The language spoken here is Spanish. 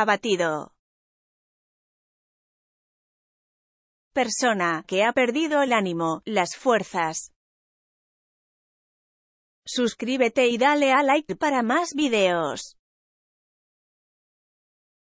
abatido. Persona que ha perdido el ánimo, las fuerzas. Suscríbete y dale a like para más videos.